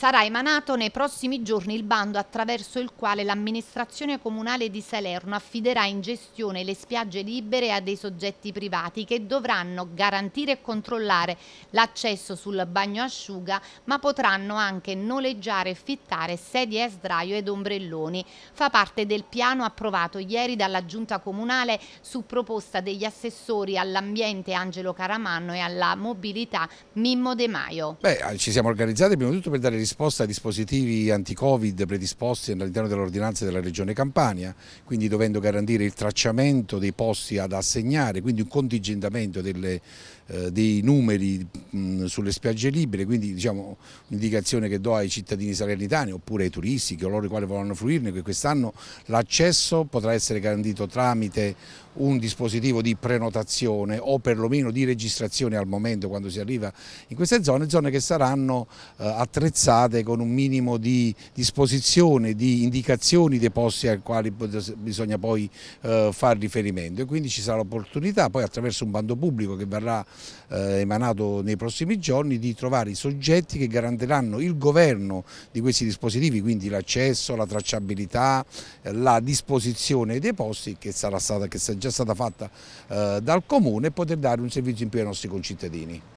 Sarà emanato nei prossimi giorni il bando attraverso il quale l'amministrazione comunale di Salerno affiderà in gestione le spiagge libere a dei soggetti privati che dovranno garantire e controllare l'accesso sul bagno asciuga ma potranno anche noleggiare e fittare sedie a sdraio ed ombrelloni. Fa parte del piano approvato ieri dalla giunta comunale su proposta degli assessori all'ambiente Angelo Caramanno e alla mobilità Mimmo De Maio. Beh, ci siamo organizzati prima di tutto per dare risposte risposta a dispositivi anti-covid predisposti all'interno dell'ordinanza della Regione Campania, quindi dovendo garantire il tracciamento dei posti ad assegnare, quindi un contingentamento delle, eh, dei numeri mh, sulle spiagge libere, quindi diciamo, un'indicazione che do ai cittadini salernitani oppure ai turisti, coloro i quali vogliono fruirne, che quest'anno l'accesso potrà essere garantito tramite un dispositivo di prenotazione o perlomeno di registrazione al momento quando si arriva in queste zone, zone che saranno eh, attrezzate con un minimo di disposizione, di indicazioni dei posti ai quali bisogna poi eh, fare riferimento e quindi ci sarà l'opportunità poi attraverso un bando pubblico che verrà eh, emanato nei prossimi giorni di trovare i soggetti che garantiranno il governo di questi dispositivi, quindi l'accesso, la tracciabilità, eh, la disposizione dei posti che sarà stata che sta già già stata fatta eh, dal Comune e poter dare un servizio in più ai nostri concittadini.